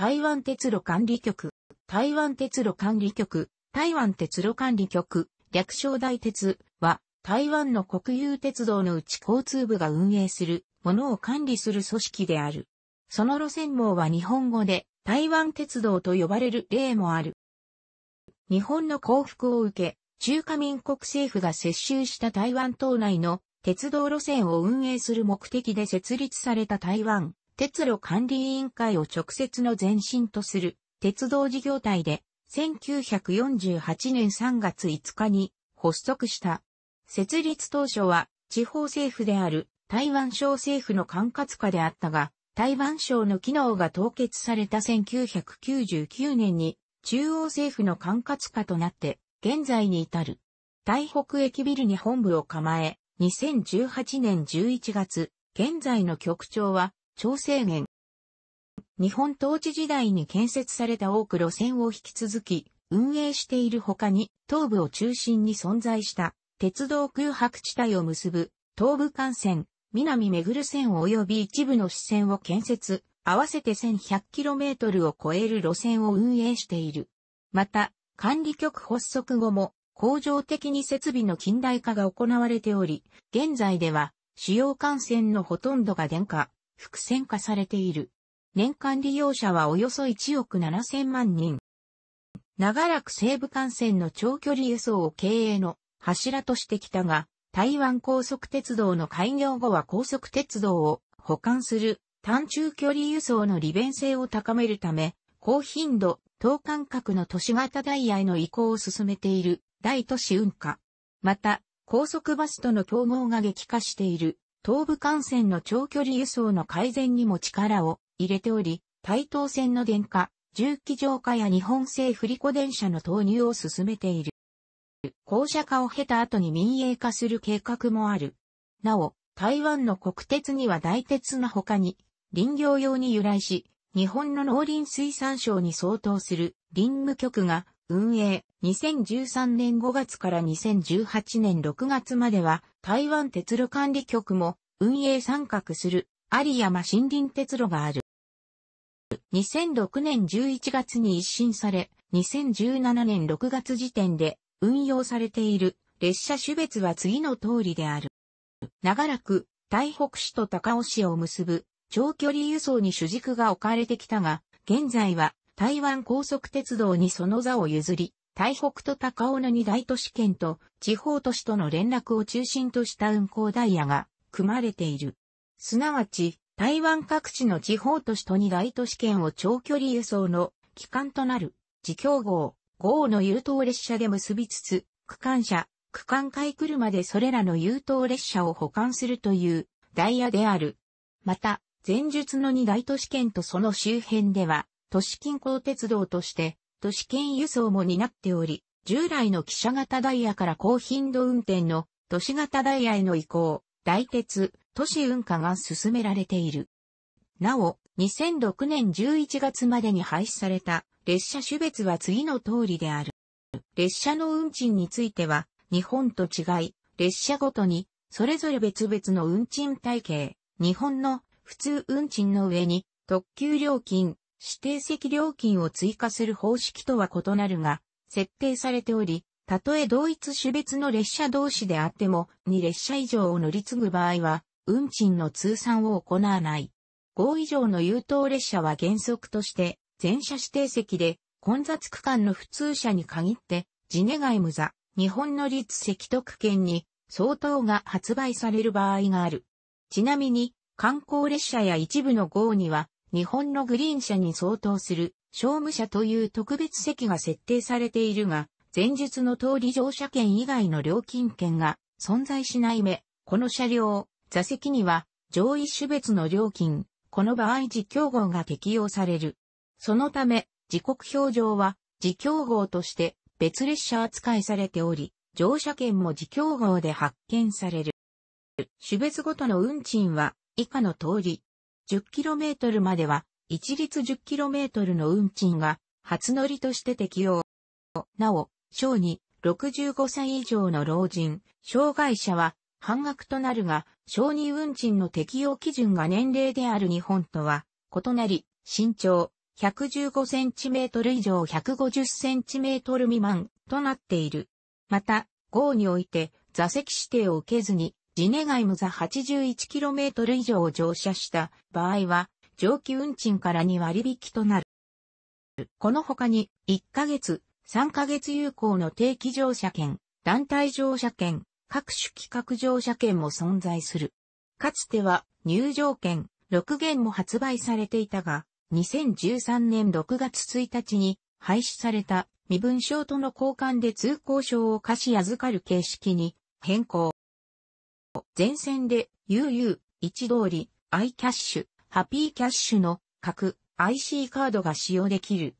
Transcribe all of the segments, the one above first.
台湾鉄路管理局、台湾鉄路管理局、台湾鉄路管理局、略称大鉄は、台湾の国有鉄道のうち交通部が運営するものを管理する組織である。その路線網は日本語で台湾鉄道と呼ばれる例もある。日本の降伏を受け、中華民国政府が接収した台湾島内の鉄道路線を運営する目的で設立された台湾鉄路管理委員会を直接の前身とする鉄道事業体で、1948年3月5日に発足した。設立当初は地方政府である台湾省政府の管轄下であったが、台湾省の機能が凍結された1999年に中央政府の管轄下となって現在に至る。台北駅ビルに本部を構え、2018年11月、現在の局長は調整源。日本統治時代に建設された多く路線を引き続き運営している他に、東部を中心に存在した鉄道空白地帯を結ぶ東部幹線、南ぐる線及び一部の支線を建設、合わせて 1100km を超える路線を運営している。また、管理局発足後も、工場的に設備の近代化が行われており、現在では主要幹線のほとんどが電化、複線化されている。年間利用者はおよそ1億7千万人。長らく西部幹線の長距離輸送を経営の柱としてきたが、台湾高速鉄道の開業後は高速鉄道を保管する短中距離輸送の利便性を高めるため、高頻度、等間隔の都市型ダイヤへの移行を進めている大都市運化。また、高速バスとの競合が激化している東部幹線の長距離輸送の改善にも力を入れており、台東線の電化、重機乗化や日本製振り子電車の投入を進めている。公社化を経た後に民営化する計画もある。なお、台湾の国鉄には大鉄の他に、林業用に由来し、日本の農林水産省に相当する林務局が運営、2013年5月から2018年6月までは台湾鉄路管理局も運営参画する有山森林鉄路がある。2006年11月に一新され、2017年6月時点で運用されている列車種別は次の通りである。長らく台北市と高尾市を結ぶ長距離輸送に主軸が置かれてきたが、現在は台湾高速鉄道にその座を譲り、台北と高尾の二大都市圏と地方都市との連絡を中心とした運行ダイヤが組まれている。すなわち、台湾各地の地方都市と二大都市圏を長距離輸送の機関となる、自強号、号の優等列車で結びつつ、区間車、区間回車でそれらの優等列車を保管するというダイヤである。また、前述の二大都市圏とその周辺では、都市近郊鉄道として、都市圏輸送も担っており、従来の汽車型ダイヤから高頻度運転の都市型ダイヤへの移行、大鉄、都市運化が進められている。なお、2006年11月までに廃止された列車種別は次の通りである。列車の運賃については、日本と違い、列車ごとに、それぞれ別々の運賃体系、日本の普通運賃の上に、特急料金、指定席料金を追加する方式とは異なるが、設定されており、たとえ同一種別の列車同士であっても、2列車以上を乗り継ぐ場合は、運賃の通算を行わない。5以上の優等列車は原則として、全車指定席で、混雑区間の普通車に限って、ジネガイムザ、日本の立席特権に、相当が発売される場合がある。ちなみに、観光列車や一部の号には、日本のグリーン車に相当する、商務車という特別席が設定されているが、前述の通り乗車券以外の料金券が存在しない目、この車両、座席には上位種別の料金、この場合時競合が適用される。そのため、時刻表上は時競合として別列車扱いされており、乗車券も時競合で発見される。種別ごとの運賃は以下の通り、10km までは、一律 10km の運賃が、初乗りとして適用。なお、小に65歳以上の老人、障害者は半額となるが、小児運賃の適用基準が年齢である日本とは異なり、身長 115cm 以上 150cm 未満となっている。また、号において座席指定を受けずにジネガイムザ 81km 以上を乗車した場合は、上級運賃から2割引きとなる。この他に、1ヶ月、3ヶ月有効の定期乗車券、団体乗車券、各種企画乗車券も存在する。かつては、入場券、6元も発売されていたが、2013年6月1日に廃止された身分証との交換で通行証を貸し預かる形式に変更。前線で UU、一通り、i キャッシュ、ハピーキャッシュの各 IC カードが使用できる。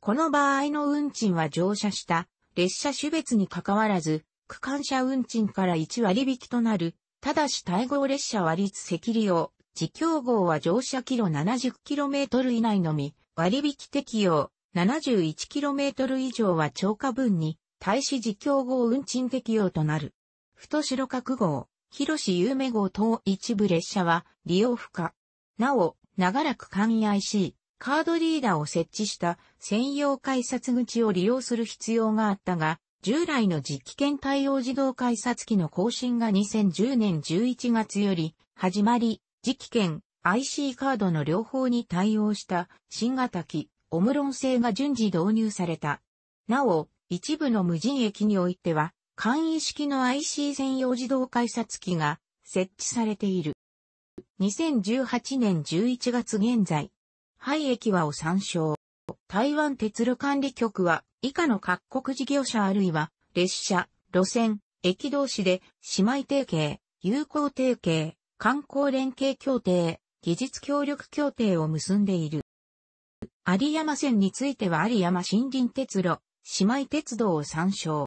この場合の運賃は乗車した列車種別に関わらず、区間車運賃から1割引きとなる、ただし対合列車割率席利用、自供号は乗車キロ 70km 以内のみ、割引適用、71km 以上は超過分に、対し自供号運賃適用となる。太白角号、広志有名号等一部列車は利用不可。なお、長らく簡易 IC、カードリーダーを設置した専用改札口を利用する必要があったが、従来の実機券対応自動改札機の更新が2010年11月より始まり、実機券、IC カードの両方に対応した新型機、オムロン製が順次導入された。なお、一部の無人駅においては、簡易式の IC 専用自動改札機が設置されている。2018年11月現在、廃駅はを参照。台湾鉄路管理局は以下の各国事業者あるいは列車、路線、駅同士で姉妹提携、友好提携、観光連携協定、技術協力協定を結んでいる。有山線については有山森林鉄路、姉妹鉄道を参照。